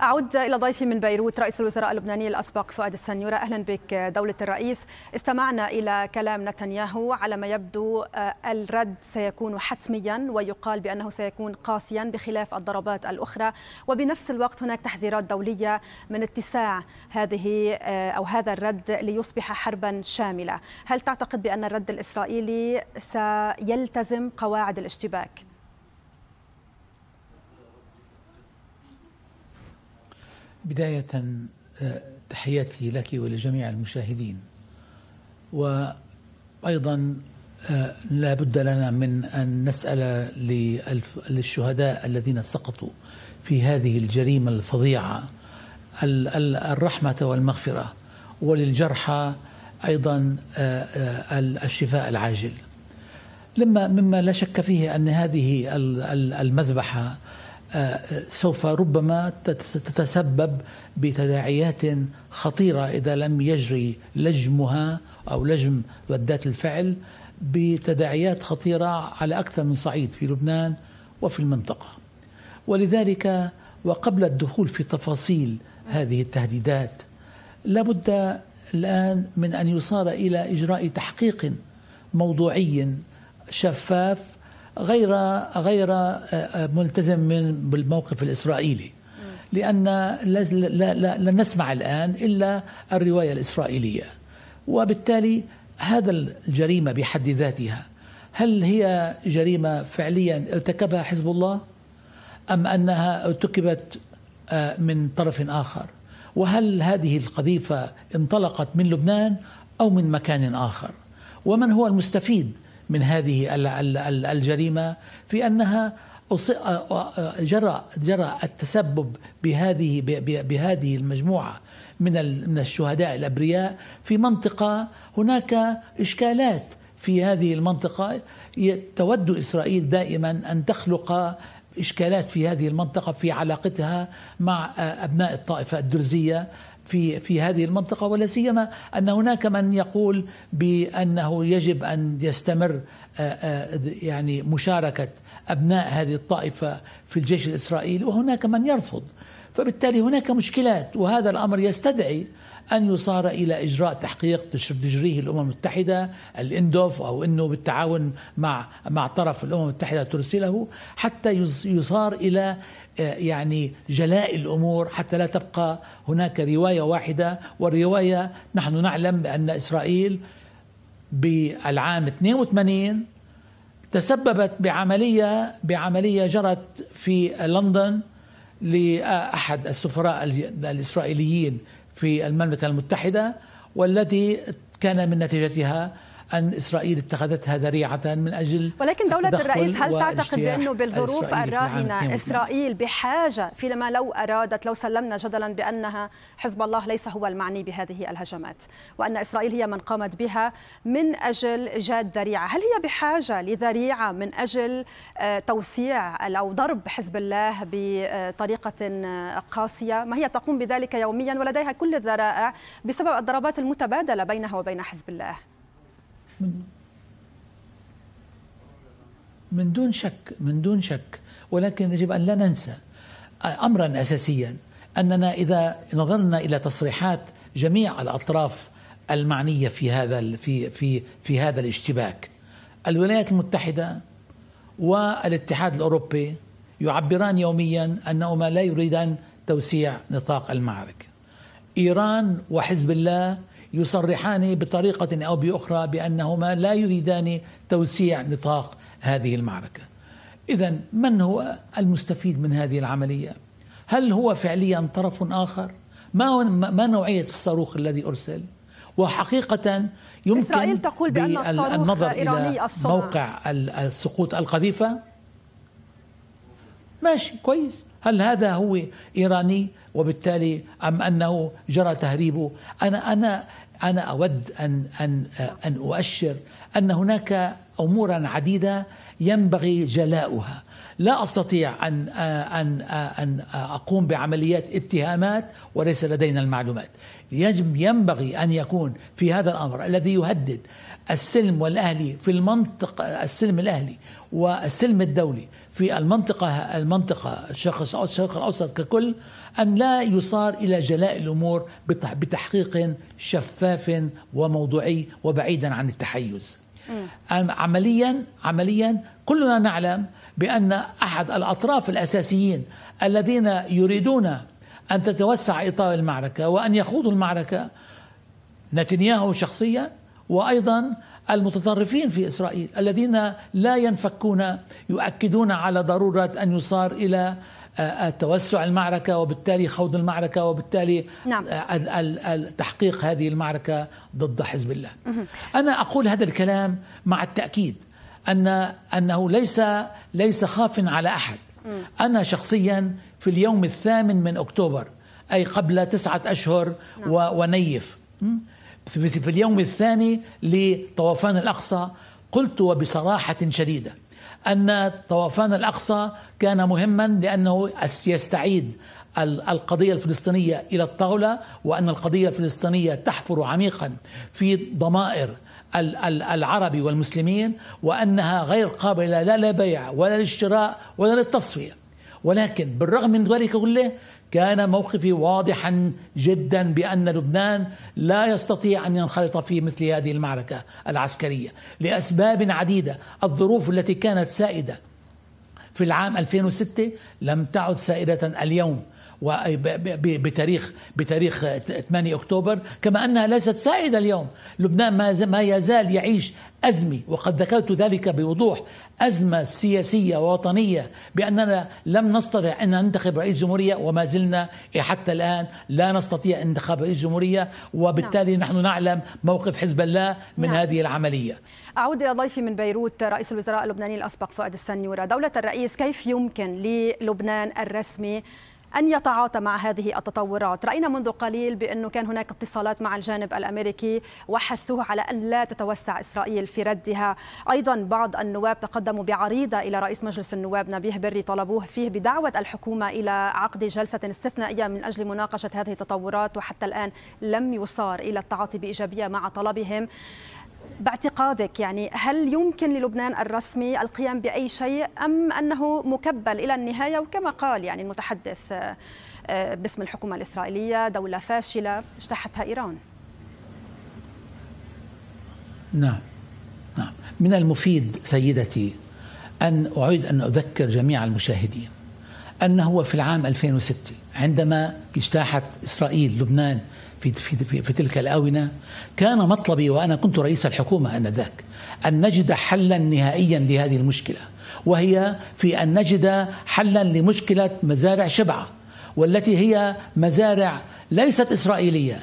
أعود إلى ضيفي من بيروت رئيس الوزراء اللبناني الأسبق فؤاد السنيورة أهلا بك دولة الرئيس استمعنا إلى كلام نتنياهو على ما يبدو آه، الرد سيكون حتميا ويقال بأنه سيكون قاسيا بخلاف الضربات الأخرى وبنفس الوقت هناك تحذيرات دولية من اتساع هذه آه، أو هذا الرد ليصبح حربا شاملة هل تعتقد بأن الرد الإسرائيلي سيلتزم قواعد الاشتباك؟ بداية آه، تحياتي لك ولجميع المشاهدين وأيضا آه، لا بد لنا من أن نسأل للشهداء الذين سقطوا في هذه الجريمة الفظيعة الرحمة والمغفرة وللجرحى أيضا آه، الشفاء العاجل لما مما لا شك فيه أن هذه المذبحة سوف ربما تتسبب بتداعيات خطيرة إذا لم يجري لجمها أو لجم ردات الفعل بتداعيات خطيرة على أكثر من صعيد في لبنان وفي المنطقة ولذلك وقبل الدخول في تفاصيل هذه التهديدات لابد الآن من أن يصار إلى إجراء تحقيق موضوعي شفاف غير غير آه، آه، ملتزم من بالموقف الاسرائيلي لان لا, لا, لا, لا نسمع الان الا الروايه الاسرائيليه وبالتالي هذا الجريمه بحد ذاتها هل هي جريمه فعليا ارتكبها حزب الله ام انها ارتكبت آه، من طرف اخر وهل هذه القذيفه انطلقت من لبنان او من مكان اخر ومن هو المستفيد من هذه الجريمه في انها جرى جرى التسبب بهذه بهذه المجموعه من من الشهداء الابرياء في منطقه هناك اشكالات في هذه المنطقه تود اسرائيل دائما ان تخلق اشكالات في هذه المنطقه في علاقتها مع ابناء الطائفه الدرزيه في في هذه المنطقه ولا سيما ان هناك من يقول بانه يجب ان يستمر آه، آه، يعني مشاركه ابناء هذه الطائفه في الجيش الاسرائيلي وهناك من يرفض فبالتالي هناك مشكلات وهذا الامر يستدعي أن يصار إلى إجراء تحقيق تجريه الأمم المتحدة الإندوف أو أنه بالتعاون مع مع طرف الأمم المتحدة ترسله حتى يصار إلى آه، يعني جلاء الامور حتى لا تبقى هناك روايه واحده والروايه نحن نعلم بان اسرائيل بالعام 82 تسببت بعمليه بعمليه جرت في لندن لاحد السفراء الاسرائيليين في المملكه المتحده والتي كان من نتيجتها أن إسرائيل اتخذتها ذريعة من أجل ولكن دولة الرئيس هل تعتقد بأنه بالظروف الراهنة إسرائيل بحاجة فيما لو أرادت لو سلمنا جدلا بأنها حزب الله ليس هو المعني بهذه الهجمات وأن إسرائيل هي من قامت بها من أجل إيجاد ذريعة هل هي بحاجة لذريعة من أجل آه، توسيع أو ضرب حزب الله بطريقة آه، قاسية ما هي تقوم بذلك يوميا ولديها كل الذرائع بسبب الضربات المتبادلة بينها وبين حزب الله من من دون شك من دون شك ولكن يجب ان لا ننسى امرا اساسيا اننا اذا نظرنا الى تصريحات جميع الاطراف المعنيه في هذا في في في هذا الاشتباك الولايات المتحده والاتحاد الاوروبي يعبران يوميا انهما لا يريدان توسيع نطاق المعركه. ايران وحزب الله يصرحان بطريقة أو بأخرى بأنهما لا يريدان توسيع نطاق هذه المعركة إذا من هو المستفيد من هذه العملية؟ هل هو فعليا طرف آخر؟ ما, ما نوعية الصاروخ الذي أرسل؟ وحقيقة يمكن إسرائيل تقول بأن الصاروخ النظر إلى موقع سقوط القذيفة ماشي كويس هل هذا هو إيراني وبالتالي أم أنه جرى تهريبه أنا أنا أنا أود أن أن أن أؤشر أن هناك أمورا عديدة ينبغي جلاؤها لا استطيع ان ان ان اقوم بعمليات اتهامات وليس لدينا المعلومات يجب ينبغي ان يكون في هذا الامر الذي يهدد السلم والاهلي في المنطقه السلم الاهلي والسلم الدولي في المنطقة المنطقة الشرق الشرق الأوسط ككل أن لا يصار إلى جلاء الأمور بتحقيق شفاف وموضوعي وبعيدا عن التحيز عمليا عمليا كلنا نعلم بأن أحد الأطراف الأساسيين الذين يريدون أن تتوسع إطار المعركة وأن يخوضوا المعركة نتنياهو شخصيا وأيضا المتطرفين في اسرائيل الذين لا ينفكون يؤكدون على ضروره ان يصار الى آه، آه، توسع المعركة وبالتالي خوض المعركة وبالتالي نعم. آه، تحقيق هذه المعركة ضد حزب الله أنا أقول هذا الكلام مع التأكيد أن أنه ليس ليس خاف على أحد أنا شخصيا في اليوم الثامن من أكتوبر أي قبل تسعة أشهر نعم. ونيف في, في اليوم الثاني لطوفان الأقصى قلت وبصراحة شديدة أن طوفان الأقصى كان مهما لأنه يستعيد القضية الفلسطينية إلى الطاولة وأن القضية الفلسطينية تحفر عميقا في ضمائر العرب والمسلمين وأنها غير قابلة لا للبيع ولا للشراء ولا للتصفية ولكن بالرغم من ذلك كله كان موقفي واضحا جدا بأن لبنان لا يستطيع أن ينخرط في مثل هذه المعركة العسكرية لأسباب عديدة الظروف التي كانت سائدة في العام 2006 لم تعد سائدة اليوم بتاريخ بتاريخ 8 اكتوبر كما انها ليست سائده اليوم لبنان ما ما يزال يعيش ازمه وقد ذكرت ذلك بوضوح ازمه سياسيه ووطنيه باننا لم نستطع ان ننتخب رئيس جمهوريه وما زلنا إيه حتى الان لا نستطيع انتخاب رئيس جمهوريه وبالتالي نعم. نحن نعلم موقف حزب الله من نعم. هذه العمليه اعود الى ضيفي من بيروت رئيس الوزراء اللبناني الاسبق فؤاد السنيوره دوله الرئيس كيف يمكن للبنان الرسمي أن يتعاطى مع هذه التطورات رأينا منذ قليل بأنه كان هناك اتصالات مع الجانب الأمريكي وحثوه على أن لا تتوسع إسرائيل في ردها أيضا بعض النواب تقدموا بعريضة إلى رئيس مجلس النواب نبيه بري طلبوه فيه بدعوة الحكومة إلى عقد جلسة استثنائية من أجل مناقشة هذه التطورات وحتى الآن لم يصار إلى التعاطي بإيجابية مع طلبهم باعتقادك يعني هل يمكن للبنان الرسمي القيام بأي شيء أم أنه مكبل إلى النهاية وكما قال يعني المتحدث آه، آه، باسم الحكومة الإسرائيلية دولة فاشلة اجتاحتها إيران نعم نعم من المفيد سيدتي أن أعيد أن أذكر جميع المشاهدين أنه في العام 2006 عندما اجتاحت إسرائيل لبنان في, في, في, في تلك الآونة كان مطلبي وأنا كنت رئيس الحكومة آنذاك أن نجد حلا نهائيا لهذه المشكلة وهي في أن نجد حلا لمشكلة مزارع شبعة والتي هي مزارع ليست إسرائيلية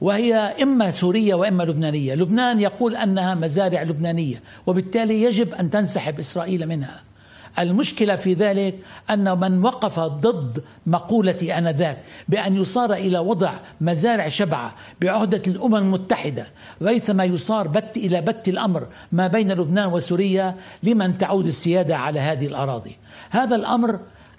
وهي إما سورية وإما لبنانية لبنان يقول أنها مزارع لبنانية وبالتالي يجب أن تنسحب إسرائيل منها المشكلة في ذلك أن من وقف ضد مقولة آنذاك بأن يصار إلى وضع مزارع شبعة بعهدة الأمم المتحدة ريثما يصار بت إلى بت الأمر ما بين لبنان وسوريا لمن تعود السيادة على هذه الأراضي هذا الأمر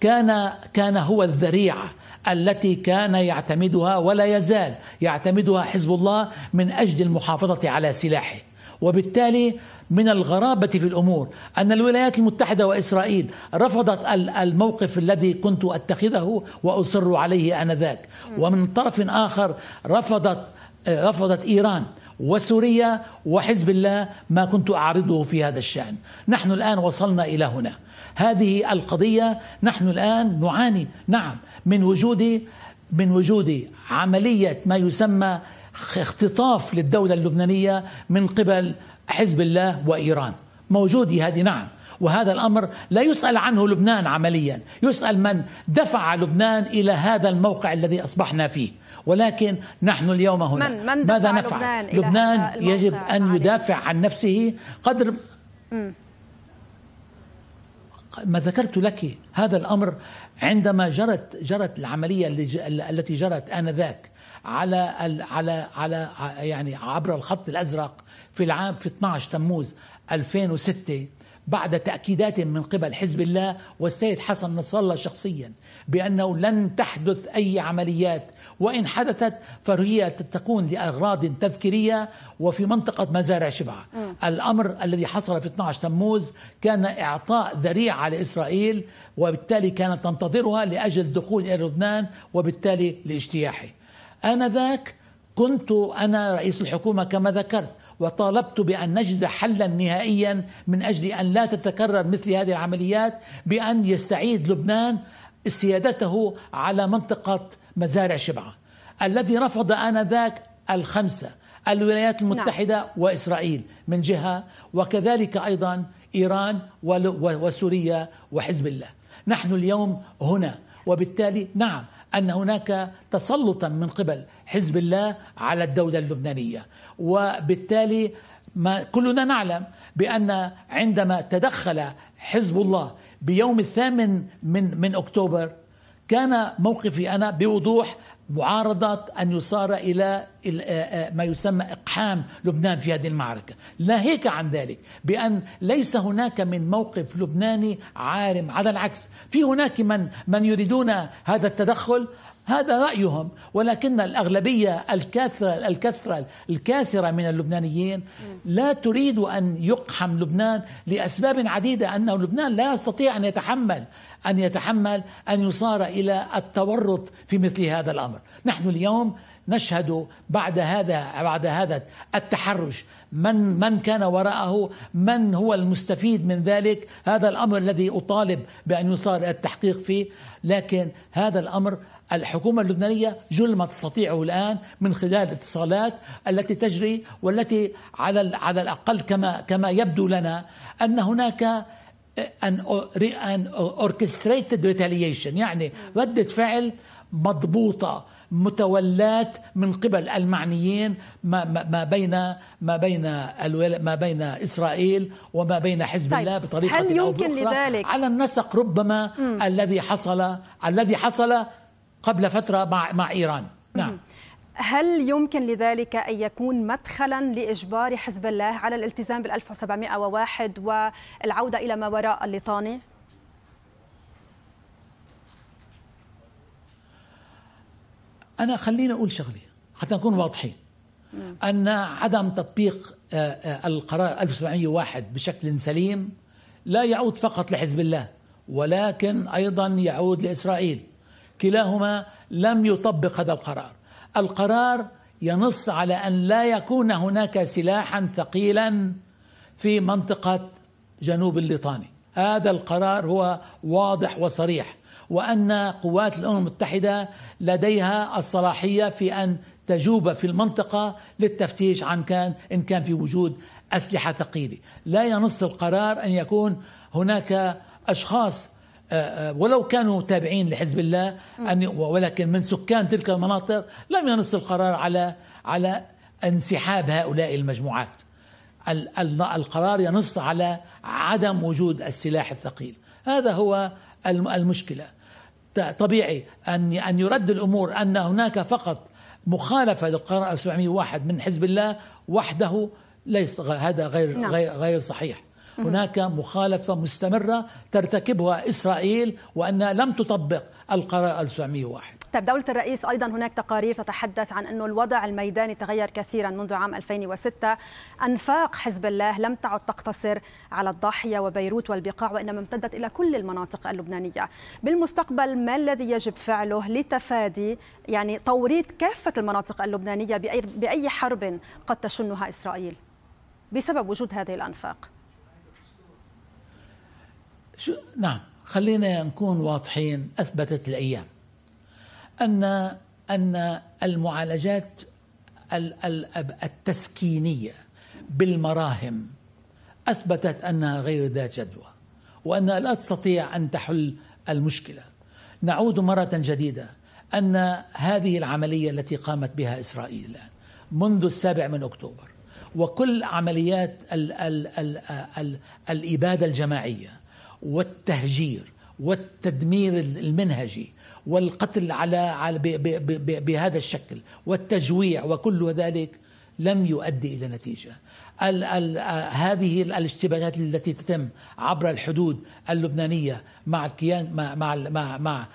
كان كان هو الذريعه التي كان يعتمدها ولا يزال يعتمدها حزب الله من اجل المحافظه على سلاحه وبالتالي من الغرابة في الأمور أن الولايات المتحدة وإسرائيل رفضت الموقف الذي كنت أتخذه وأصر عليه آنذاك ومن طرف آخر رفضت رفضت إيران وسوريا وحزب الله ما كنت أعرضه في هذا الشأن نحن الآن وصلنا إلى هنا هذه القضية نحن الآن نعاني نعم من وجود من وجود عملية ما يسمى اختطاف للدولة اللبنانية من قبل حزب الله وإيران موجود هذه نعم وهذا الامر لا يسال عنه لبنان عمليا، يسال من دفع لبنان الى هذا الموقع الذي اصبحنا فيه، ولكن نحن اليوم هنا من من دفع ماذا نفعل؟ لبنان, لبنان يجب ان يدافع عن نفسه قدر ما ذكرت لك هذا الامر عندما جرت جرت العمليه التي جرت انذاك على على على يعني عبر الخط الازرق في العام في 12 تموز 2006 بعد تأكيدات من قبل حزب الله والسيد حسن نصر الله شخصيا بأنه لن تحدث أي عمليات وإن حدثت فهي تكون لأغراض تذكيرية وفي منطقة مزارع شبعة م. الأمر الذي حصل في 12 تموز كان إعطاء ذريعة لإسرائيل وبالتالي كانت تنتظرها لأجل دخول إلى لبنان وبالتالي لاجتياحه آنذاك كنت أنا رئيس الحكومة كما ذكرت وطالبت بأن نجد حلا نهائيا من أجل أن لا تتكرر مثل هذه العمليات بأن يستعيد لبنان سيادته على منطقة مزارع شبعة الذي رفض آنذاك الخمسة الولايات نعم. المتحدة نعم. وإسرائيل من جهة وكذلك أيضا إيران وسوريا وحزب الله نحن اليوم هنا وبالتالي نعم ان هناك تسلطا من قبل حزب الله على الدوله اللبنانيه وبالتالي ما كلنا نعلم بان عندما تدخل حزب الله بيوم الثامن من من اكتوبر كان موقفي انا بوضوح معارضة أن يصار إلى ما يسمى إقحام لبنان في هذه المعركة هيك عن ذلك بأن ليس هناك من موقف لبناني عارم على العكس في هناك من, من يريدون هذا التدخل هذا رأيهم ولكن الأغلبية الكاثرة الكثرة الكاثرة من اللبنانيين لا تريد أن يقحم لبنان لأسباب عديدة أنه لبنان لا يستطيع أن يتحمل أن يتحمل أن يصار إلى التورط في مثل هذا الأمر نحن اليوم نشهد بعد هذا بعد هذا التحرش من من كان وراءه من هو المستفيد من ذلك هذا الامر الذي اطالب بان يصار التحقيق فيه لكن هذا الامر الحكومة اللبنانية جل ما تستطيعه الآن من خلال الاتصالات التي تجري والتي على على الأقل كما كما يبدو لنا أن هناك أن أوركستريتد ريتاليشن يعني ردة فعل مضبوطة متولاة من قبل المعنيين ما, ما, ما بين ما بين ما بين اسرائيل وما بين حزب طيب الله بطريقه هل يمكن أو لذلك على النسق ربما م. الذي حصل الذي حصل قبل فترة مع مع إيران نعم هل يمكن لذلك أن يكون مدخلا لإجبار حزب الله على الالتزام بال 1701 والعودة إلى ما وراء الليطاني؟ أنا خلينا أقول شغلة حتى نكون واضحين أن عدم تطبيق آه، آه، القرار 1701 بشكل سليم لا يعود فقط لحزب الله ولكن أيضا يعود لإسرائيل كلاهما لم يطبق هذا القرار القرار ينص على ان لا يكون هناك سلاحا ثقيلا في منطقه جنوب الليطاني هذا القرار هو واضح وصريح وان قوات الامم المتحده لديها الصلاحيه في ان تجوب في المنطقه للتفتيش عن كان ان كان في وجود اسلحه ثقيله، لا ينص القرار ان يكون هناك اشخاص آه، آه، ولو كانوا تابعين لحزب الله أن ولكن من سكان تلك المناطق لم ينص القرار على على انسحاب هؤلاء المجموعات القرار ينص على عدم وجود السلاح الثقيل هذا هو المشكلة طبيعي أن أن يرد الأمور أن هناك فقط مخالفة للقرار 701 من حزب الله وحده ليس هذا غير نعم. غير صحيح هناك مخالفة مستمرة ترتكبها إسرائيل وأنها لم تطبق القرار 1901 طيب دولة الرئيس أيضا هناك تقارير تتحدث عن أنه الوضع الميداني تغير كثيرا منذ عام 2006 أنفاق حزب الله لم تعد تقتصر على الضاحية وبيروت والبقاع وإنما امتدت إلى كل المناطق اللبنانية بالمستقبل ما الذي يجب فعله لتفادي يعني توريد كافة المناطق اللبنانية بأي حرب قد تشنها إسرائيل بسبب وجود هذه الأنفاق شو نعم خلينا نكون واضحين اثبتت الايام ان ان المعالجات التسكينيه بالمراهم اثبتت انها غير ذات جدوى وانها لا تستطيع ان تحل المشكله. نعود مره جديده ان هذه العمليه التي قامت بها اسرائيل الان منذ السابع من اكتوبر وكل عمليات ال ال ال ال الاباده الجماعيه والتهجير والتدمير المنهجي والقتل على على بهذا الشكل والتجويع وكل ذلك لم يؤدي الى نتيجه. الـ الـ آه، هذه الاشتباكات التي تتم عبر الحدود اللبنانيه مع الكيان مع مع مع مع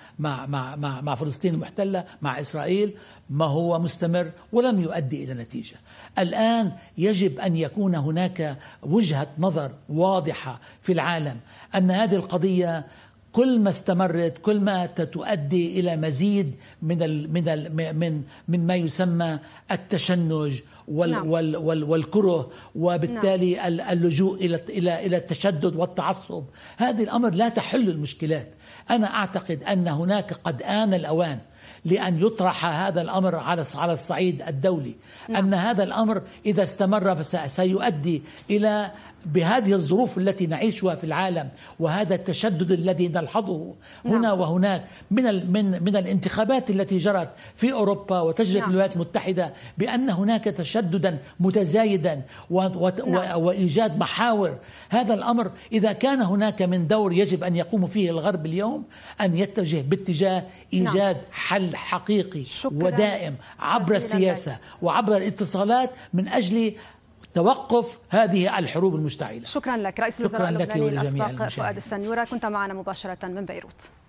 مع مع, مع فلسطين المحتله مع اسرائيل ما هو مستمر ولم يؤدي الى نتيجه. الان يجب ان يكون هناك وجهه نظر واضحه في العالم ان هذه القضيه كل ما استمرت كل ما تؤدي الى مزيد من الـ من الـ من من ما يسمى التشنج وال نعم. وال وال والكره وبالتالي نعم. اللجوء الى الى الى التشدد والتعصب هذا الامر لا تحل المشكلات انا اعتقد ان هناك قد ان الاوان لأن يطرح هذا الأمر على على الصعيد الدولي نعم. أن هذا الأمر إذا استمر سيؤدي إلى بهذه الظروف التي نعيشها في العالم وهذا التشدد الذي نلحظه نعم. هنا نعم. وهناك من من من الانتخابات التي جرت في اوروبا وتجري نعم. في الولايات المتحده بان هناك تشددا متزايدا و و نعم. وايجاد محاور هذا الامر اذا كان هناك من دور يجب ان يقوم فيه الغرب اليوم ان يتجه باتجاه نعم. ايجاد نعم. حل حقيقي ودائم عبر السياسه لك. وعبر الاتصالات من اجل توقف هذه الحروب المشتعلة شكرا لك رئيس الوزراء اللبناني الأسبق فؤاد السنيورة كنت معنا مباشرة من بيروت